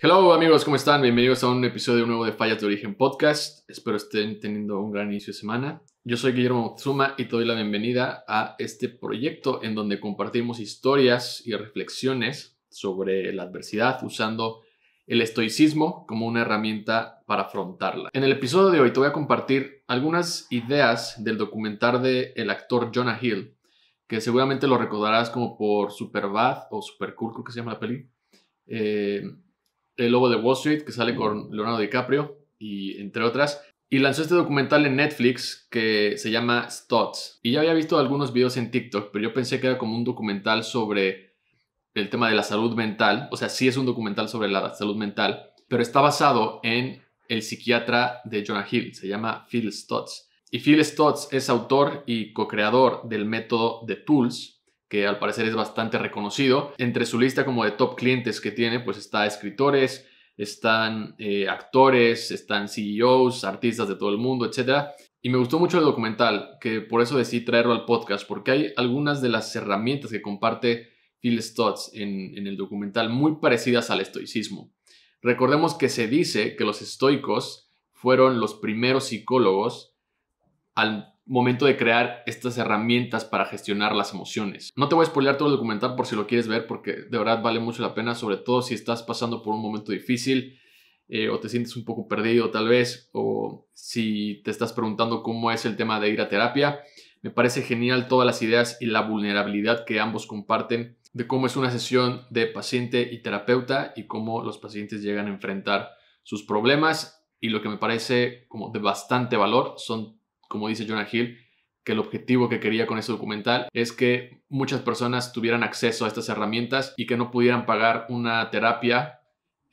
Hello amigos, ¿cómo están? Bienvenidos a un episodio nuevo de Fallas de Origen Podcast. Espero estén teniendo un gran inicio de semana. Yo soy Guillermo zuma y te doy la bienvenida a este proyecto en donde compartimos historias y reflexiones sobre la adversidad usando el estoicismo como una herramienta para afrontarla. En el episodio de hoy te voy a compartir algunas ideas del documental de el actor Jonah Hill, que seguramente lo recordarás como por Superbad o Supercool, creo que se llama la peli. Eh, el Lobo de Wall Street, que sale con Leonardo DiCaprio y entre otras. Y lanzó este documental en Netflix que se llama Stots. Y ya había visto algunos videos en TikTok, pero yo pensé que era como un documental sobre el tema de la salud mental. O sea, sí es un documental sobre la salud mental, pero está basado en el psiquiatra de Jonah Hill. Se llama Phil Stots. Y Phil Stots es autor y co-creador del método de Tools, que al parecer es bastante reconocido. Entre su lista como de top clientes que tiene, pues está escritores, están eh, actores, están CEOs, artistas de todo el mundo, etc. Y me gustó mucho el documental, que por eso decidí traerlo al podcast, porque hay algunas de las herramientas que comparte Phil Stotts en, en el documental muy parecidas al estoicismo. Recordemos que se dice que los estoicos fueron los primeros psicólogos al momento de crear estas herramientas para gestionar las emociones. No te voy a spoilear todo el documental por si lo quieres ver, porque de verdad vale mucho la pena, sobre todo si estás pasando por un momento difícil eh, o te sientes un poco perdido tal vez, o si te estás preguntando cómo es el tema de ir a terapia. Me parece genial todas las ideas y la vulnerabilidad que ambos comparten de cómo es una sesión de paciente y terapeuta y cómo los pacientes llegan a enfrentar sus problemas y lo que me parece como de bastante valor son como dice Jonah Hill, que el objetivo que quería con ese documental es que muchas personas tuvieran acceso a estas herramientas y que no pudieran pagar una terapia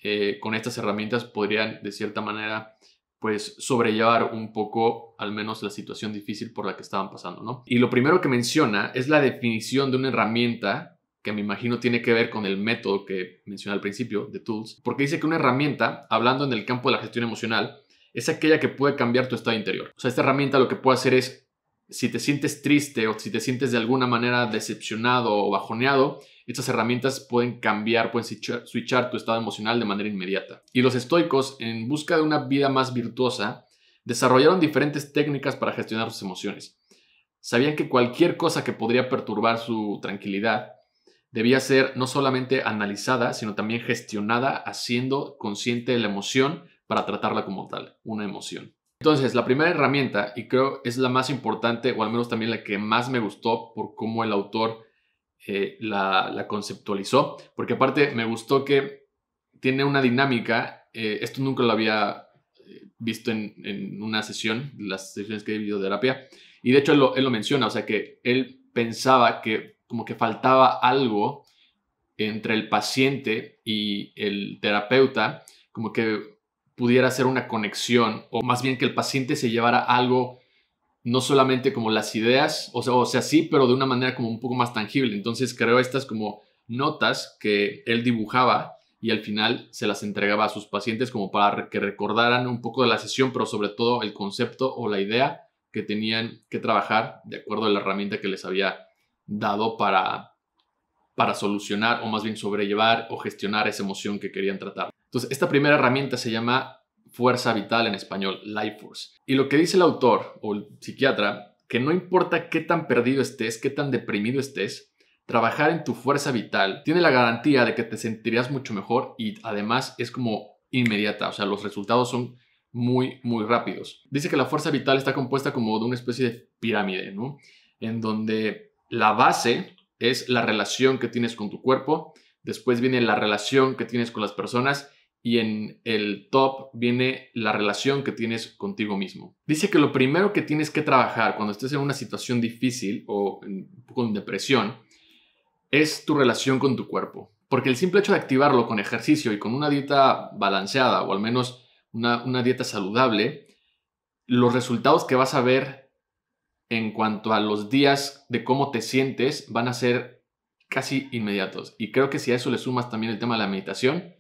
eh, con estas herramientas, podrían de cierta manera pues sobrellevar un poco al menos la situación difícil por la que estaban pasando, ¿no? Y lo primero que menciona es la definición de una herramienta que me imagino tiene que ver con el método que mencioné al principio de Tools, porque dice que una herramienta, hablando en el campo de la gestión emocional, es aquella que puede cambiar tu estado interior. O sea, esta herramienta lo que puede hacer es, si te sientes triste o si te sientes de alguna manera decepcionado o bajoneado, estas herramientas pueden cambiar, pueden switchar, tu estado emocional de manera inmediata. Y los estoicos, en busca de una vida más virtuosa, desarrollaron diferentes técnicas para gestionar sus emociones. Sabían que cualquier cosa que podría perturbar su tranquilidad debía ser no solamente analizada, sino también gestionada, haciendo consciente la emoción para tratarla como tal, una emoción. Entonces, la primera herramienta, y creo es la más importante, o al menos también la que más me gustó por cómo el autor eh, la, conceptualizó, porque aparte me gustó que tiene una dinámica, eh, esto nunca lo había eh, visto en, una sesión, las sesiones que he vivido de terapia, y de hecho lo, él lo menciona, o sea que él pensaba que como que faltaba algo entre el paciente y el terapeuta, como que pudiera hacer una conexión o más bien que el paciente se llevara algo no solamente como las ideas, o sea, sí, pero de una manera como un poco más tangible. Entonces creo estas como notas que él dibujaba y al final se las entregaba a sus pacientes como para que recordaran un poco de la sesión, pero sobre todo el concepto o la idea que tenían que trabajar de acuerdo a la herramienta que les había dado para, para solucionar o más bien sobrellevar o gestionar esa emoción que querían tratar. Entonces, esta primera herramienta se llama fuerza vital en español, life force. Y lo que dice el autor o el psiquiatra, que no importa qué tan perdido estés, qué tan deprimido estés, trabajar en tu fuerza vital tiene la garantía de que te sentirás mucho mejor y además es como inmediata, o sea, los resultados son muy, muy rápidos. Dice que la fuerza vital está compuesta como de una especie de pirámide, ¿no? En donde la base es la relación que tienes con tu cuerpo, después viene la relación que tienes con las personas y en el top viene la relación que tienes contigo mismo. Dice que lo primero que tienes que trabajar cuando estés en una situación difícil o con depresión es tu relación con tu cuerpo. Porque el simple hecho de activarlo con ejercicio y con una dieta balanceada o al menos una, una dieta saludable, los resultados que vas a ver en cuanto a los días de cómo te sientes van a ser casi inmediatos. Y creo que si a eso le sumas también el tema de la meditación,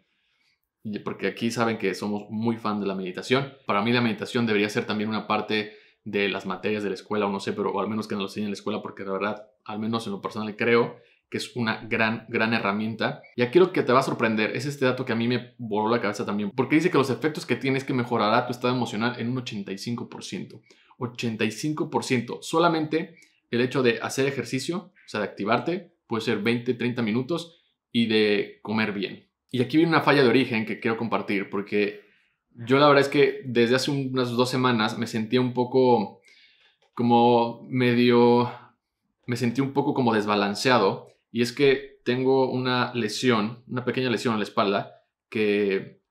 porque aquí saben que somos muy fan de la meditación. Para mí la meditación debería ser también una parte de las materias de la escuela, o no sé, pero al menos que nos lo enseñen en la escuela, porque de verdad, al menos en lo personal creo que es una gran, gran herramienta. Y aquí lo que te va a sorprender es este dato que a mí me voló la cabeza también, porque dice que los efectos que tienes que mejorará tu estado emocional en un 85%. 85%. Solamente el hecho de hacer ejercicio, o sea, de activarte, puede ser 20, 30 minutos, y de comer bien. Y aquí viene una falla de origen que quiero compartir, porque yo la verdad es que desde hace unas dos semanas me sentía un poco como medio, me sentí un poco como desbalanceado. Y es que tengo una lesión, una pequeña lesión en la espalda que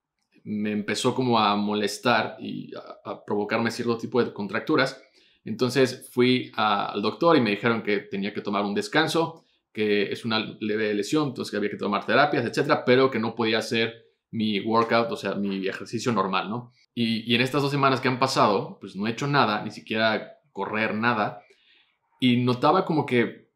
me empezó como a molestar y a, provocarme cierto tipo de contracturas. Entonces fui al doctor y me dijeron que tenía que tomar un descanso que es una leve lesión, entonces que había que tomar terapias, etcétera, pero que no podía hacer mi workout, o sea, mi ejercicio normal, ¿no? Y, en estas dos semanas que han pasado, pues no he hecho nada, ni siquiera correr, nada. Y notaba como que,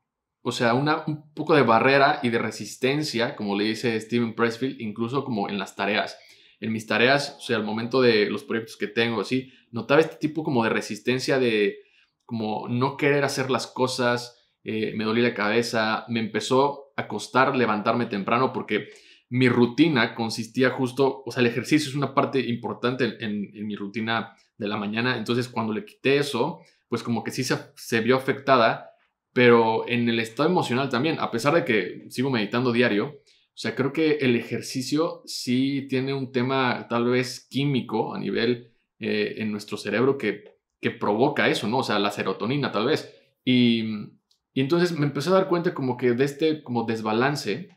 o sea, una, un poco de barrera y de resistencia, como le dice Steven Pressfield, incluso como en las tareas. En mis tareas, o sea, al momento de los proyectos que tengo, así, notaba este tipo como de resistencia de, como no querer hacer las cosas, eh, me dolía la cabeza, me empezó a costar levantarme temprano porque mi rutina consistía justo, o sea, el ejercicio es una parte importante en, mi rutina de la mañana, entonces cuando le quité eso, pues como que sí se, se vio afectada, pero en el estado emocional también, a pesar de que sigo meditando diario, o sea, creo que el ejercicio sí tiene un tema tal vez químico a nivel eh, en nuestro cerebro que, que provoca eso, ¿no? O sea, la serotonina tal vez. Y y entonces me empecé a dar cuenta como que de este como desbalance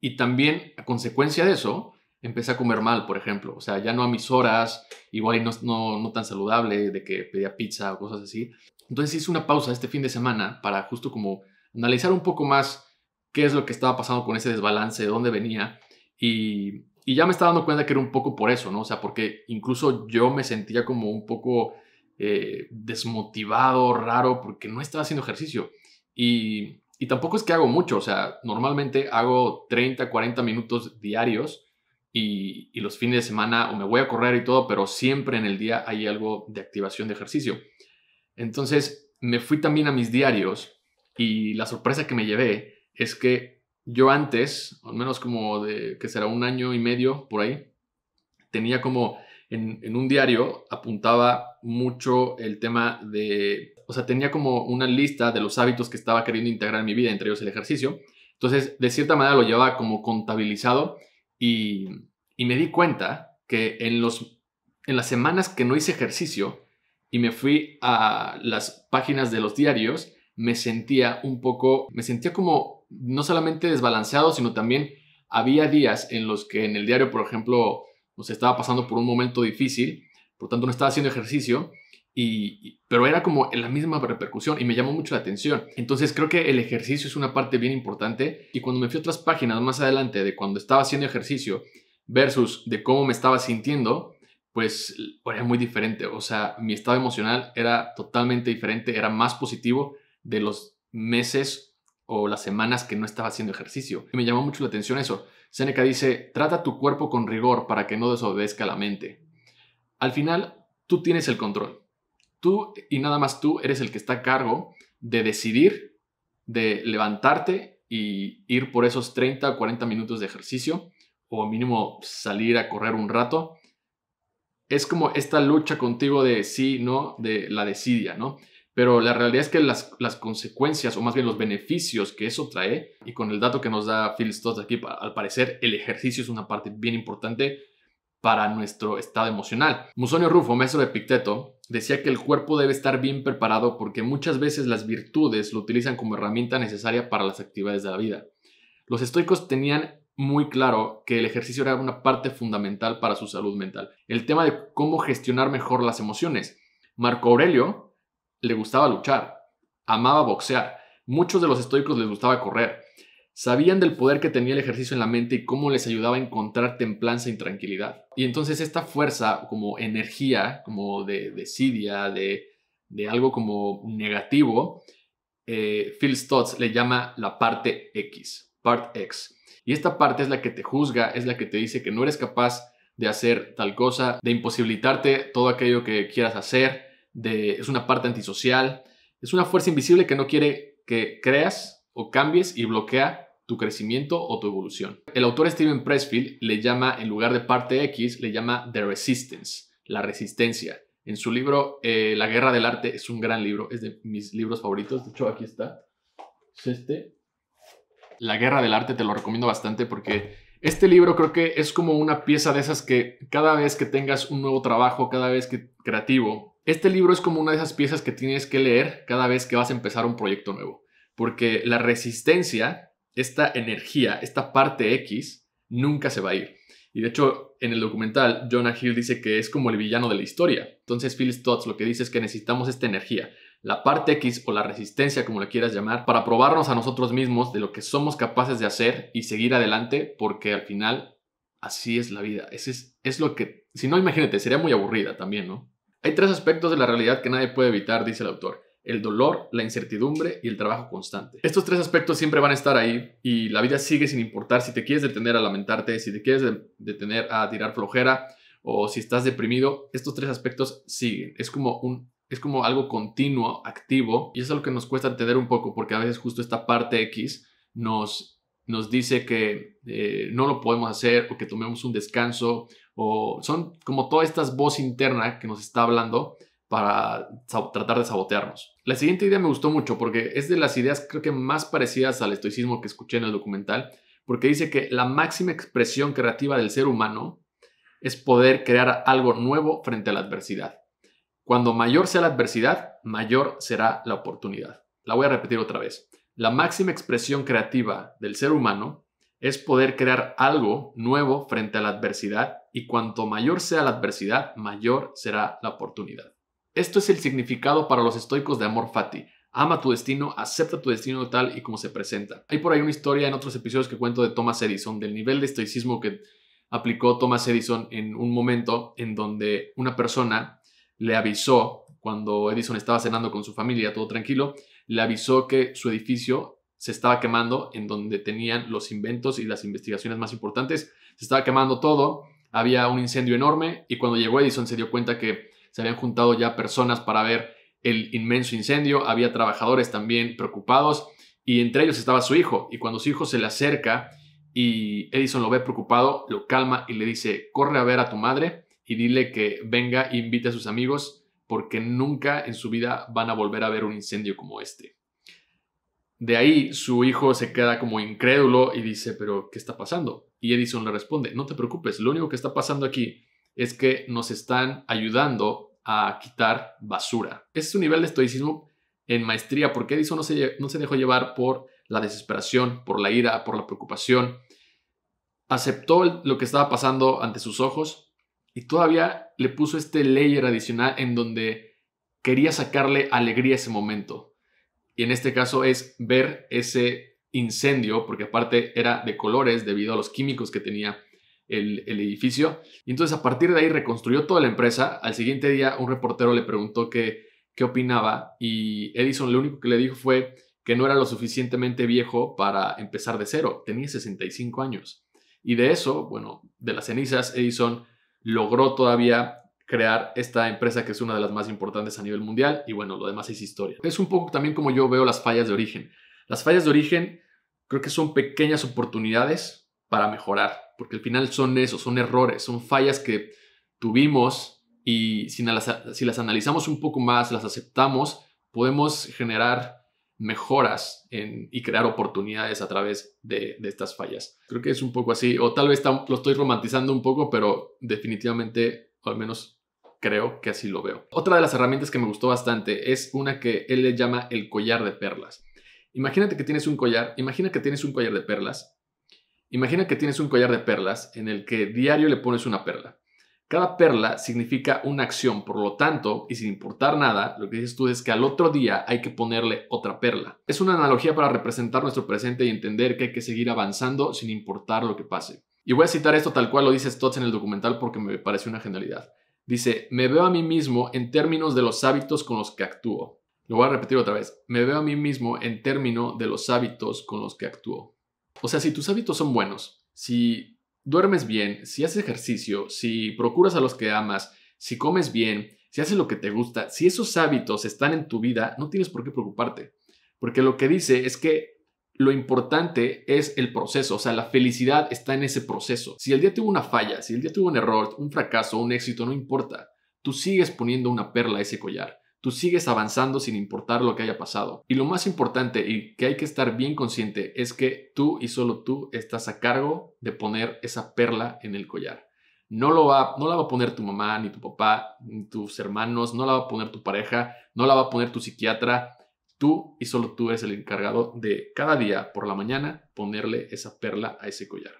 y también a consecuencia de eso empecé a comer mal, por ejemplo. O sea, ya no a mis horas, igual y no, no, tan saludable, de que pedía pizza o cosas así. Entonces hice una pausa este fin de semana para justo como analizar un poco más qué es lo que estaba pasando con ese desbalance, de dónde venía. Y, ya me estaba dando cuenta que era un poco por eso, ¿no? O sea, porque incluso yo me sentía como un poco eh, desmotivado, raro, porque no estaba haciendo ejercicio. Y, tampoco es que hago mucho, o sea, normalmente hago 30, 40 minutos diarios y, y, los fines de semana o me voy a correr y todo, pero siempre en el día hay algo de activación de ejercicio. Entonces me fui también a mis diarios y la sorpresa que me llevé es que yo antes, al menos como de que será un año y medio por ahí, tenía como en, un diario apuntaba mucho el tema de, o sea, tenía como una lista de los hábitos que estaba queriendo integrar en mi vida, entre ellos el ejercicio. Entonces, de cierta manera lo llevaba como contabilizado y, y me di cuenta que en, los, en las semanas que no hice ejercicio y me fui a las páginas de los diarios, me sentía un poco, me sentía como no solamente desbalanceado, sino también había días en los que en el diario, por ejemplo, no estaba pasando por un momento difícil, por tanto no estaba haciendo ejercicio, y, pero era como la misma repercusión y me llamó mucho la atención. Entonces creo que el ejercicio es una parte bien importante y cuando me fui a otras páginas más adelante de cuando estaba haciendo ejercicio versus de cómo me estaba sintiendo, pues era muy diferente. O sea, mi estado emocional era totalmente diferente, era más positivo de los meses o las semanas que no estaba haciendo ejercicio. Y me llamó mucho la atención eso. Seneca dice, trata tu cuerpo con rigor para que no desobedezca la mente. Al final, tú tienes el control. Tú y nada más tú eres el que está a cargo de decidir, de levantarte y ir por esos 30 o 40 minutos de ejercicio o mínimo salir a correr un rato. Es como esta lucha contigo de sí, no, de la desidia, ¿no? Pero la realidad es que las, consecuencias, o más bien los beneficios que eso trae, y con el dato que nos da Phil Stott aquí, al parecer el ejercicio es una parte bien importante para nuestro estado emocional. Musonio Rufo, maestro de Picteto, decía que el cuerpo debe estar bien preparado porque muchas veces las virtudes lo utilizan como herramienta necesaria para las actividades de la vida. Los estoicos tenían muy claro que el ejercicio era una parte fundamental para su salud mental. El tema de cómo gestionar mejor las emociones. Marco Aurelio, le gustaba luchar, amaba boxear, muchos de los estoicos les gustaba correr. Sabían del poder que tenía el ejercicio en la mente y cómo les ayudaba a encontrar templanza y tranquilidad. Y entonces esta fuerza, como energía, como de desidia, de, algo como negativo, eh, Phil Stotts le llama la parte X, part X. Y esta parte es la que te juzga, es la que te dice que no eres capaz de hacer tal cosa, de imposibilitarte todo aquello que quieras hacer, es una parte antisocial, es una fuerza invisible que no quiere que creas o cambies y bloquea tu crecimiento o tu evolución. El autor Steven Pressfield le llama, en lugar de parte X, le llama The Resistance, la resistencia. En su libro eh, La guerra del arte es un gran libro, es de mis libros favoritos, de hecho aquí está, es este. La guerra del arte te lo recomiendo bastante porque este libro creo que es como una pieza de esas que cada vez que tengas un nuevo trabajo, cada vez que creativo, este libro es como una de esas piezas que tienes que leer cada vez que vas a empezar un proyecto nuevo, porque la resistencia, esta energía, esta parte X, nunca se va a ir. Y de hecho, en el documental, Jonah Hill dice que es como el villano de la historia. Entonces, Phil Stotts lo que dice es que necesitamos esta energía, la parte X o la resistencia, como le quieras llamar, para probarnos a nosotros mismos de lo que somos capaces de hacer y seguir adelante, porque al final, así es la vida. Ese es, es lo que, si no, imagínate, sería muy aburrida también, ¿no? Hay tres aspectos de la realidad que nadie puede evitar, dice el autor. El dolor, la incertidumbre y el trabajo constante. Estos tres aspectos siempre van a estar ahí y la vida sigue sin importar si te quieres detener a lamentarte, si te quieres detener a tirar flojera o si estás deprimido, estos tres aspectos siguen. Es como un es como algo continuo, activo y es algo que nos cuesta entender un poco porque a veces justo esta parte X nos nos dice que eh, no lo podemos hacer o que tomemos un descanso o son como todas estas voces internas que nos está hablando para tratar de sabotearnos. La siguiente idea me gustó mucho porque es de las ideas creo que más parecidas al estoicismo que escuché en el documental, porque dice que la máxima expresión creativa del ser humano es poder crear algo nuevo frente a la adversidad. Cuando mayor sea la adversidad, mayor será la oportunidad. La voy a repetir otra vez. La máxima expresión creativa del ser humano es poder crear algo nuevo frente a la adversidad y cuanto mayor sea la adversidad, mayor será la oportunidad. Esto es el significado para los estoicos de Amor Fati. Ama tu destino, acepta tu destino tal y como se presenta. Hay por ahí una historia en otros episodios que cuento de Thomas Edison, del nivel de estoicismo que aplicó Thomas Edison en un momento en donde una persona le avisó cuando Edison estaba cenando con su familia, todo tranquilo, le avisó que su edificio se estaba quemando en donde tenían los inventos y las investigaciones más importantes. Se estaba quemando todo, había un incendio enorme y cuando llegó Edison se dio cuenta que se habían juntado ya personas para ver el inmenso incendio, había trabajadores también preocupados y entre ellos estaba su hijo. Y cuando su hijo se le acerca y Edison lo ve preocupado, lo calma y le dice, corre a ver a tu madre y dile que venga e invite a sus amigos porque nunca en su vida van a volver a ver un incendio como este. De ahí su hijo se queda como incrédulo y dice, pero ¿qué está pasando? Y Edison le responde, no te preocupes, lo único que está pasando aquí es que nos están ayudando a quitar basura. Ese es su nivel de estoicismo en maestría, porque Edison no se dejó llevar por la desesperación, por la ira, por la preocupación. Aceptó lo que estaba pasando ante sus ojos y todavía le puso este layer adicional en donde quería sacarle alegría a ese momento. Y en este caso es ver ese incendio, porque aparte era de colores debido a los químicos que tenía el, edificio. Y entonces a partir de ahí reconstruyó toda la empresa. Al siguiente día un reportero le preguntó qué, qué opinaba y Edison lo único que le dijo fue que no era lo suficientemente viejo para empezar de cero. Tenía 65 años. Y de eso, bueno, de las cenizas, Edison logró todavía crear esta empresa que es una de las más importantes a nivel mundial y bueno, lo demás es historia. Es un poco también como yo veo las fallas de origen. Las fallas de origen creo que son pequeñas oportunidades para mejorar, porque al final son esos, son errores, son fallas que tuvimos y si las, si las analizamos un poco más, las aceptamos, podemos generar mejoras y crear oportunidades a través de, estas fallas. Creo que es un poco así, o tal vez lo estoy romantizando un poco, pero definitivamente, al menos creo que así lo veo. Otra de las herramientas que me gustó bastante es una que él le llama el collar de perlas. Imagínate que tienes un collar, imagina que tienes un collar de perlas, imagina que tienes un collar de perlas en el que diario le pones una perla. Cada perla significa una acción, por lo tanto, y sin importar nada, lo que dices tú es que al otro día hay que ponerle otra perla. Es una analogía para representar nuestro presente y entender que hay que seguir avanzando sin importar lo que pase. Y voy a citar esto tal cual lo dice Stotts en el documental porque me parece una genialidad. Dice, me veo a mí mismo en términos de los hábitos con los que actúo. Lo voy a repetir otra vez. Me veo a mí mismo en términos de los hábitos con los que actúo. O sea, si tus hábitos son buenos, si duermes bien, si haces ejercicio, si procuras a los que amas, si comes bien, si haces lo que te gusta, si esos hábitos están en tu vida, no tienes por qué preocuparte. Porque lo que dice es que lo importante es el proceso, o sea, la felicidad está en ese proceso. Si el día tuvo una falla, si el día tuvo un error, un fracaso, un éxito, no importa. Tú sigues poniendo una perla a ese collar. Tú sigues avanzando sin importar lo que haya pasado. Y lo más importante y que hay que estar bien consciente es que tú y solo tú estás a cargo de poner esa perla en el collar. No, lo no la va a poner tu mamá, ni tu papá, ni tus hermanos, no la va a poner tu pareja, no la va a poner tu psiquiatra. Tú y solo tú eres el encargado de cada día por la mañana ponerle esa perla a ese collar.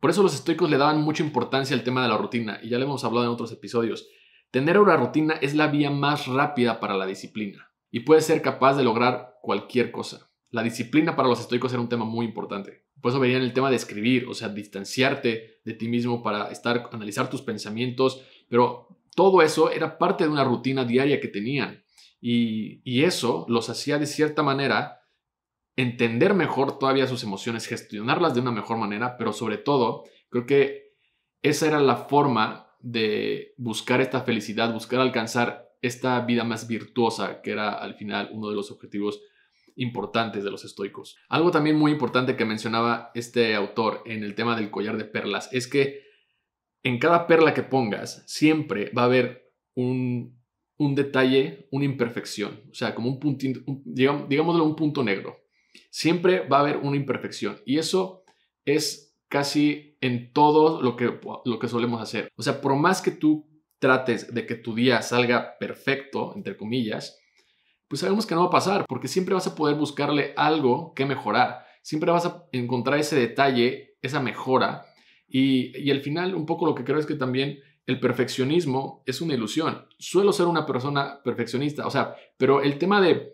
Por eso los estoicos le daban mucha importancia al tema de la rutina, y ya le hemos hablado en otros episodios. Tener una rutina es la vía más rápida para la disciplina y puede ser capaz de lograr cualquier cosa. La disciplina para los estoicos era un tema muy importante. Por eso venían el tema de escribir, o sea, distanciarte de ti mismo para estar, analizar tus pensamientos, pero todo eso era parte de una rutina diaria que tenían y, y eso los hacía de cierta manera entender mejor todavía sus emociones, gestionarlas de una mejor manera, pero sobre todo creo que esa era la forma de buscar esta felicidad, buscar alcanzar esta vida más virtuosa, que era al final uno de los objetivos importantes de los estoicos. Algo también muy importante que mencionaba este autor en el tema del collar de perlas es que en cada perla que pongas siempre va a haber un, detalle, una imperfección, o sea, como un puntito, un punto negro. Siempre va a haber una imperfección y eso es casi en todo lo que, lo que solemos hacer. O sea, por más que tú trates de que tu día salga perfecto, entre comillas, pues sabemos que no va a pasar, porque siempre vas a poder buscarle algo que mejorar, siempre vas a encontrar ese detalle, esa mejora, y, al final un poco lo que creo es que también el perfeccionismo es una ilusión. Suelo ser una persona perfeccionista, o sea, pero el tema de,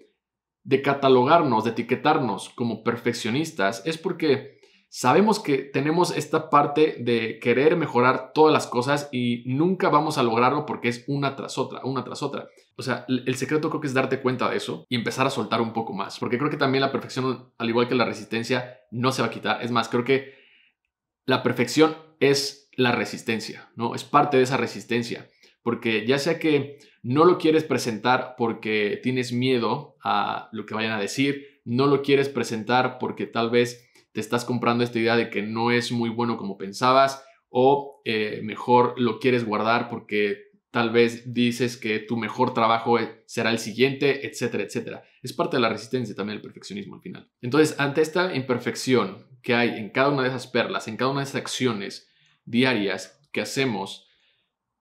de catalogarnos, de etiquetarnos como perfeccionistas, es porque Sabemos que tenemos esta parte de querer mejorar todas las cosas y nunca vamos a lograrlo porque es una tras otra, una tras otra. O sea, el secreto creo que es darte cuenta de eso y empezar a soltar un poco más, porque creo que también la perfección, al igual que la resistencia, no se va a quitar. Es más, creo que la perfección es la resistencia, ¿no? Es parte de esa resistencia, porque ya sea que no lo quieres presentar porque tienes miedo a lo que vayan a decir, no lo quieres presentar porque tal vez te estás comprando esta idea de que no es muy bueno como pensabas o eh, mejor lo quieres guardar porque tal vez dices que tu mejor trabajo eh, será el siguiente, etcétera, etcétera. Es parte de la resistencia también el perfeccionismo al final. Entonces, ante esta imperfección que hay en cada una de esas perlas, en cada una de esas acciones diarias que hacemos,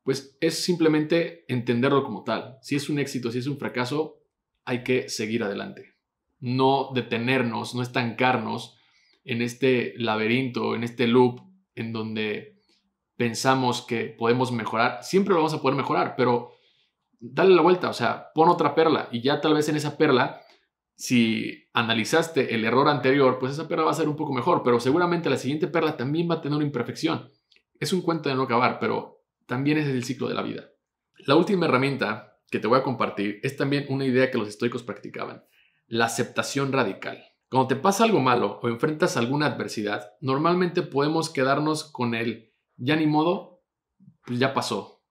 pues es simplemente entenderlo como tal. Si es un éxito, si es un fracaso, hay que seguir adelante. No detenernos, no estancarnos en este laberinto, en este loop en donde pensamos que podemos mejorar, siempre lo vamos a poder mejorar, pero dale la vuelta, o sea, pon otra perla y ya tal vez en esa perla, si analizaste el error anterior, pues esa perla va a ser un poco mejor, pero seguramente la siguiente perla también va a tener una imperfección. Es un cuento de no acabar, pero también es el ciclo de la vida. La última herramienta que te voy a compartir es también una idea que los estoicos practicaban, la aceptación radical. Cuando te pasa algo malo o enfrentas alguna adversidad, normalmente podemos quedarnos con el ya ni modo, pues ya pasó.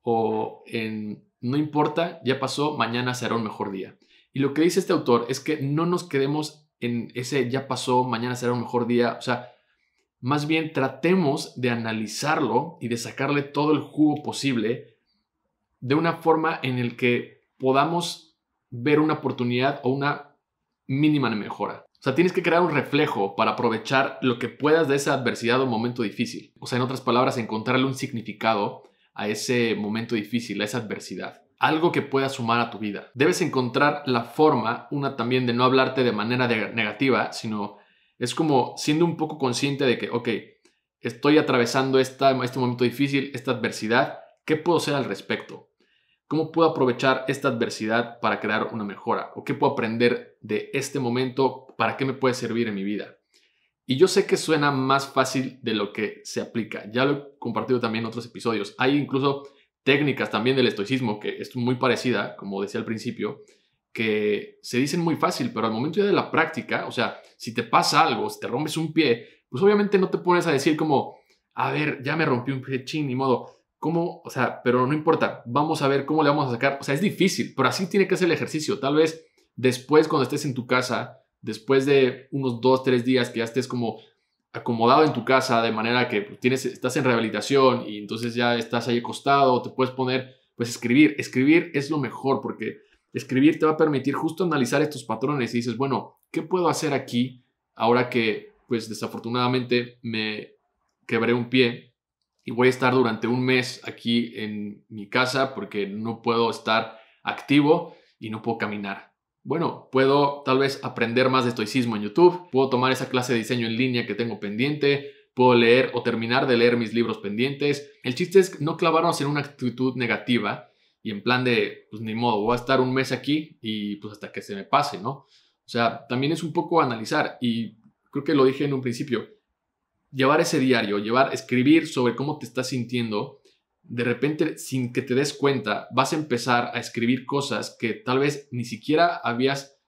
O en no importa, ya pasó, mañana será un mejor día. Y lo que dice este autor es que no nos quedemos en ese ya pasó, mañana será un mejor día. O sea, más bien tratemos de analizarlo y de sacarle todo el jugo posible de una forma en el que podamos ver una oportunidad o una mínima mejora. O sea, tienes que crear un reflejo para aprovechar lo que puedas de esa adversidad o momento difícil. O sea, en otras palabras, encontrarle un significado a ese momento difícil, a esa adversidad. Algo que pueda sumar a tu vida. Debes encontrar la forma, una también, de no hablarte de manera negativa, sino es como siendo un poco consciente de que, ok, estoy atravesando esta, este momento difícil, esta adversidad, ¿qué puedo hacer al respecto? ¿Cómo puedo aprovechar esta adversidad para crear una mejora? ¿O qué puedo aprender de este momento? ¿Para qué me puede servir en mi vida? Y yo sé que suena más fácil de lo que se aplica. Ya lo he compartido también en otros episodios. Hay incluso técnicas también del estoicismo, que es muy parecida, como decía al principio, que se dicen muy fácil, pero al momento ya de la práctica, o sea, si te pasa algo, si te rompes un pie, pues obviamente no te pones a decir como, a ver, ya me rompí un pie, ching, ni modo, ¿Cómo? O sea, pero no importa, vamos a ver cómo le vamos a sacar. O sea, es difícil, pero así tiene que ser el ejercicio. Tal vez después, cuando estés en tu casa, después de unos dos, tres días que ya estés como acomodado en tu casa, de manera que pues, tienes, estás en rehabilitación y entonces ya estás ahí acostado, te puedes poner, pues escribir. Escribir es lo mejor porque escribir te va a permitir justo analizar estos patrones y dices, bueno, ¿qué puedo hacer aquí ahora que, pues desafortunadamente, me quebré un pie voy a estar durante un mes aquí en mi casa porque no puedo estar activo y no puedo caminar. Bueno, puedo tal vez aprender más de estoicismo en YouTube, puedo tomar esa clase de diseño en línea que tengo pendiente, puedo leer o terminar de leer mis libros pendientes. El chiste es no clavarnos en una actitud negativa y en plan de, pues ni modo, voy a estar un mes aquí y pues hasta que se me pase, ¿no? O sea, también es un poco analizar y creo que lo dije en un principio, llevar ese diario, llevar, escribir sobre cómo te estás sintiendo, de repente, sin que te des cuenta, vas a empezar a escribir cosas que tal vez ni siquiera habías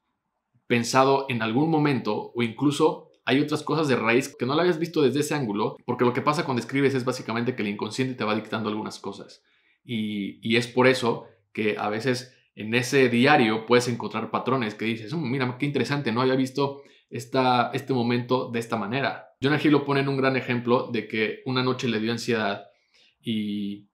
pensado en algún momento o incluso hay otras cosas de raíz que no la habías visto desde ese ángulo, porque lo que pasa cuando escribes es básicamente que el inconsciente te va dictando algunas cosas. Y, y es por eso que a veces en ese diario puedes encontrar patrones que dices, mm, mira, qué interesante, no había visto esta, este momento de esta manera. Jonah Hill lo pone en un gran ejemplo de que una noche le dio ansiedad y,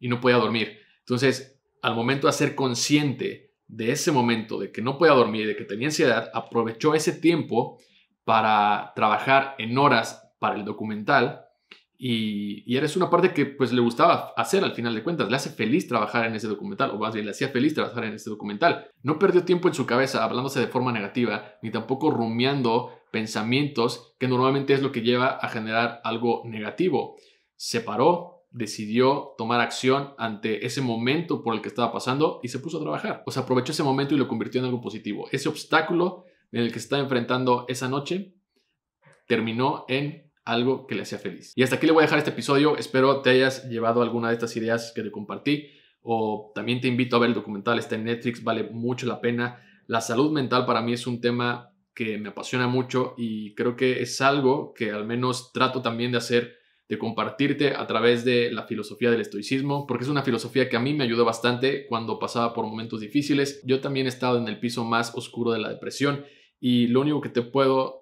no podía dormir. Entonces, al momento de ser consciente de ese momento, de que no podía dormir, de que tenía ansiedad, aprovechó ese tiempo para trabajar en horas para el documental y, y, eres una parte que pues le gustaba hacer al final de cuentas, le hace feliz trabajar en ese documental, o más bien le hacía feliz trabajar en ese documental. No perdió tiempo en su cabeza hablándose de forma negativa, ni tampoco rumiando pensamientos que normalmente es lo que lleva a generar algo negativo. Se paró, decidió tomar acción ante ese momento por el que estaba pasando y se puso a trabajar. O sea, aprovechó ese momento y lo convirtió en algo positivo. Ese obstáculo en el que se estaba enfrentando esa noche terminó en algo que le hacía feliz. Y hasta aquí le voy a dejar este episodio. Espero te hayas llevado alguna de estas ideas que te compartí. O también te invito a ver el documental, está en Netflix, vale mucho la pena. La salud mental para mí es un tema que me apasiona mucho y creo que es algo que al menos trato también de hacer, de compartirte a través de la filosofía del estoicismo, porque es una filosofía que a mí me ayudó bastante cuando pasaba por momentos difíciles. Yo también he estado en el piso más oscuro de la depresión y lo único que te puedo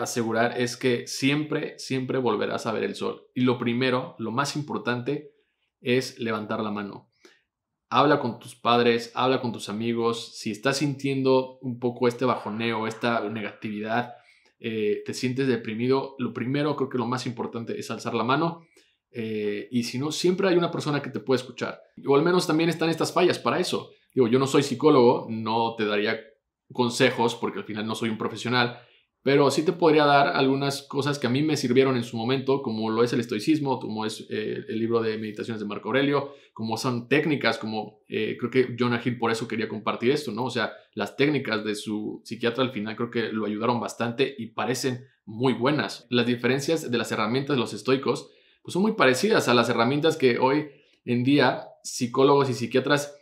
asegurar es que siempre, siempre volverás a ver el sol. Y lo primero, lo más importante, es levantar la mano. Habla con tus padres, habla con tus amigos. Si estás sintiendo un poco este bajoneo, esta negatividad, eh, te sientes deprimido, lo primero, creo que lo más importante es alzar la mano. Eh, y si no, siempre hay una persona que te puede escuchar. O al menos también están estas fallas para eso. Digo, yo no soy psicólogo, no te daría consejos porque al final no soy un profesional, pero sí te podría dar algunas cosas que a mí me sirvieron en su momento, como lo es el estoicismo, como es eh, el libro de meditaciones de Marco Aurelio, como son técnicas, como eh, creo que Jonah Hill por eso quería compartir esto, ¿no? O sea, las técnicas de su psiquiatra al final creo que lo ayudaron bastante y parecen muy buenas. Las diferencias de las herramientas de los estoicos pues son muy parecidas a las herramientas que hoy en día psicólogos y psiquiatras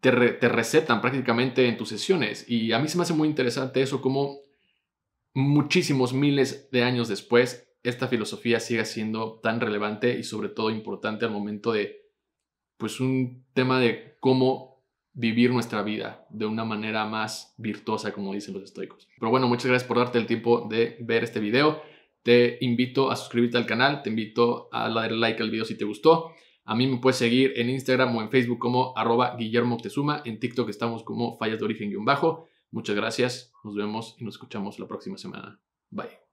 te, recetan prácticamente en tus sesiones. Y a mí se me hace muy interesante eso, cómo muchísimos miles de años después, esta filosofía sigue siendo tan relevante y sobre todo importante al momento de, pues, un tema de cómo vivir nuestra vida de una manera más virtuosa, como dicen los estoicos. Pero bueno, muchas gracias por darte el tiempo de ver este video. Te invito a suscribirte al canal, te invito a darle like al video si te gustó. A mí me puedes seguir en Instagram o en Facebook como arroba Guillermo Tezuma. En TikTok estamos como fallas de origen-bajo. Muchas gracias, nos vemos y nos escuchamos la próxima semana. Bye.